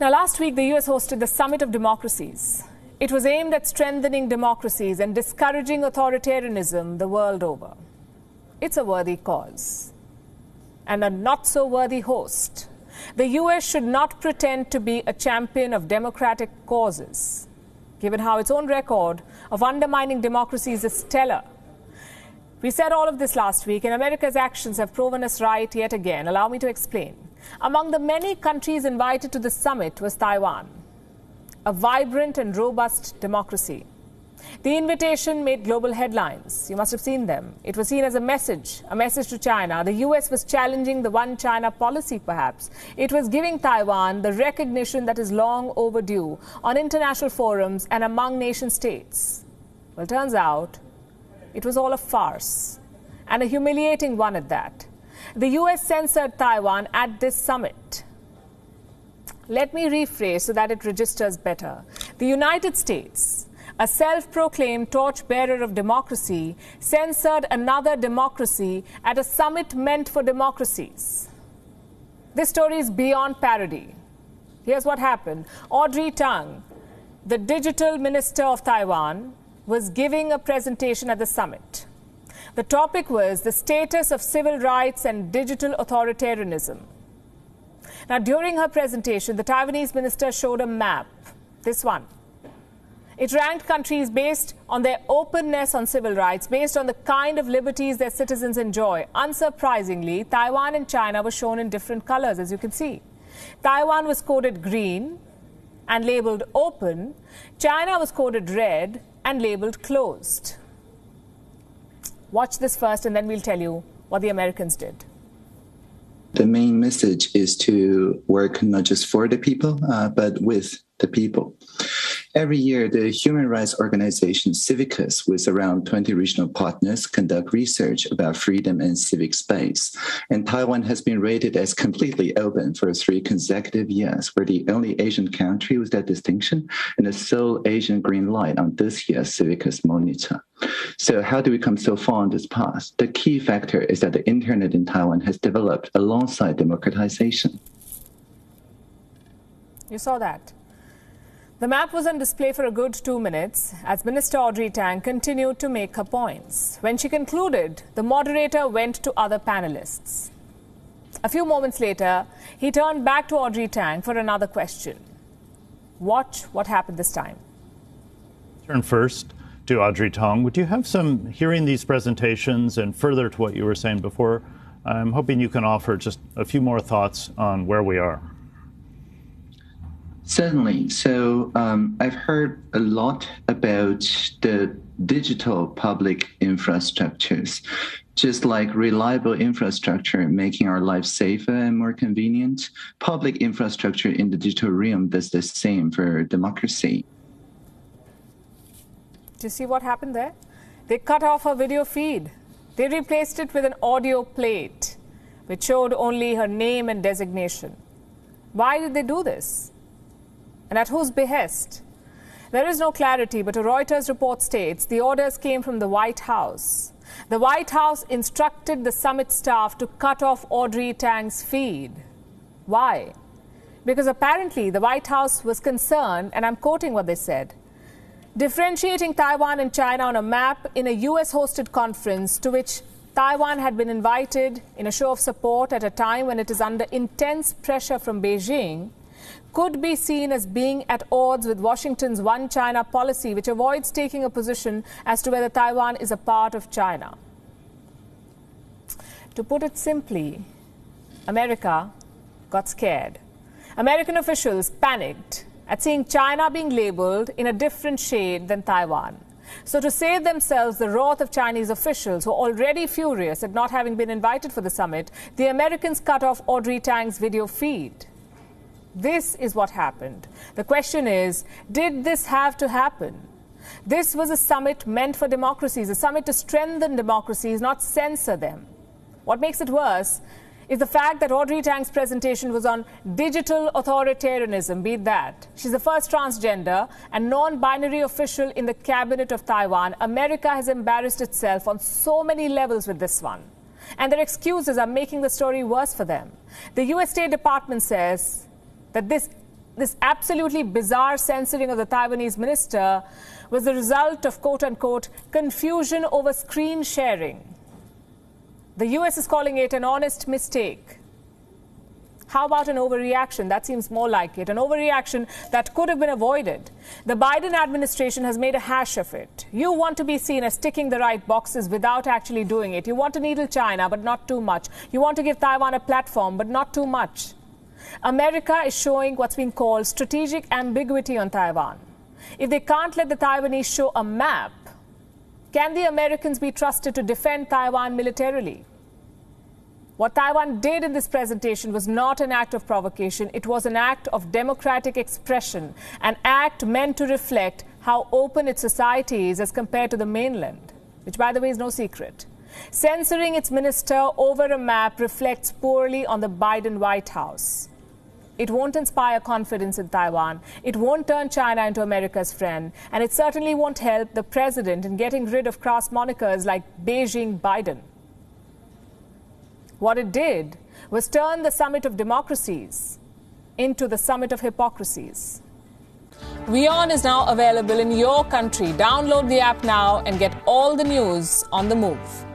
Now, last week, the U.S. hosted the Summit of Democracies. It was aimed at strengthening democracies and discouraging authoritarianism the world over. It's a worthy cause and a not so worthy host. The U.S. should not pretend to be a champion of democratic causes, given how its own record of undermining democracies is stellar. We said all of this last week, and America's actions have proven us right yet again. Allow me to explain. Among the many countries invited to the summit was Taiwan, a vibrant and robust democracy. The invitation made global headlines. You must have seen them. It was seen as a message, a message to China. The US was challenging the one China policy, perhaps. It was giving Taiwan the recognition that is long overdue on international forums and among nation states. Well, turns out it was all a farce, and a humiliating one at that. The US censored Taiwan at this summit. Let me rephrase so that it registers better. The United States, a self proclaimed torchbearer of democracy, censored another democracy at a summit meant for democracies. This story is beyond parody. Here's what happened Audrey Tang, the digital minister of Taiwan, was giving a presentation at the summit. The topic was the status of civil rights and digital authoritarianism. Now, during her presentation, the Taiwanese minister showed a map, this one. It ranked countries based on their openness on civil rights, based on the kind of liberties their citizens enjoy. Unsurprisingly, Taiwan and China were shown in different colors, as you can see. Taiwan was coded green and labeled open, China was coded red and labeled closed. Watch this first, and then we'll tell you what the Americans did. The main message is to work not just for the people, uh, but with the people. Every year, the human rights organization Civicus, with around 20 regional partners, conduct research about freedom and civic space. And Taiwan has been rated as completely open for three consecutive years. We're the only Asian country with that distinction and the sole Asian green light on this year's Civicus monitor. So, how do we come so far on this path? The key factor is that the internet in Taiwan has developed alongside democratization. You saw that. The map was on display for a good two minutes as Minister Audrey Tang continued to make her points. When she concluded, the moderator went to other panelists. A few moments later, he turned back to Audrey Tang for another question. Watch what happened this time. Turn first to Audrey Tong. Would you have some, hearing these presentations and further to what you were saying before, I'm hoping you can offer just a few more thoughts on where we are. Certainly. So um, I've heard a lot about the digital public infrastructures, just like reliable infrastructure making our life safer and more convenient. Public infrastructure in the digital realm does the same for democracy. Do you see what happened there? They cut off her video feed. They replaced it with an audio plate, which showed only her name and designation. Why did they do this? and at whose behest? There is no clarity, but a Reuters report states the orders came from the White House. The White House instructed the summit staff to cut off Audrey Tang's feed. Why? Because apparently the White House was concerned, and I'm quoting what they said differentiating Taiwan and China on a map in a US hosted conference to which Taiwan had been invited in a show of support at a time when it is under intense pressure from Beijing could be seen as being at odds with Washington's one China policy, which avoids taking a position as to whether Taiwan is a part of China. To put it simply, America got scared. American officials panicked at seeing China being labeled in a different shade than Taiwan. So, to save themselves the wrath of Chinese officials who are already furious at not having been invited for the summit, the Americans cut off Audrey Tang's video feed. This is what happened. The question is did this have to happen? This was a summit meant for democracies, a summit to strengthen democracies, not censor them. What makes it worse is the fact that Audrey Tang's presentation was on digital authoritarianism, be that. She's the first transgender and non binary official in the cabinet of Taiwan. America has embarrassed itself on so many levels with this one. And their excuses are making the story worse for them. The US State Department says that this this absolutely bizarre censoring of the Taiwanese minister was the result of quote unquote confusion over screen sharing. The US is calling it an honest mistake. How about an overreaction? That seems more like it. An overreaction that could have been avoided. The Biden administration has made a hash of it. You want to be seen as ticking the right boxes without actually doing it. You want to needle China, but not too much. You want to give Taiwan a platform, but not too much. America is showing what's been called strategic ambiguity on Taiwan. If they can't let the Taiwanese show a map, can the Americans be trusted to defend Taiwan militarily? What Taiwan did in this presentation was not an act of provocation, it was an act of democratic expression, an act meant to reflect how open its society is as compared to the mainland, which, by the way, is no secret. Censoring its minister over a map reflects poorly on the Biden White House. It won't inspire confidence in Taiwan. It won't turn China into America's friend. And it certainly won't help the president in getting rid of cross monikers like Beijing Biden. What it did was turn the summit of democracies into the summit of hypocrisies. Vion is now available in your country. Download the app now and get all the news on the move.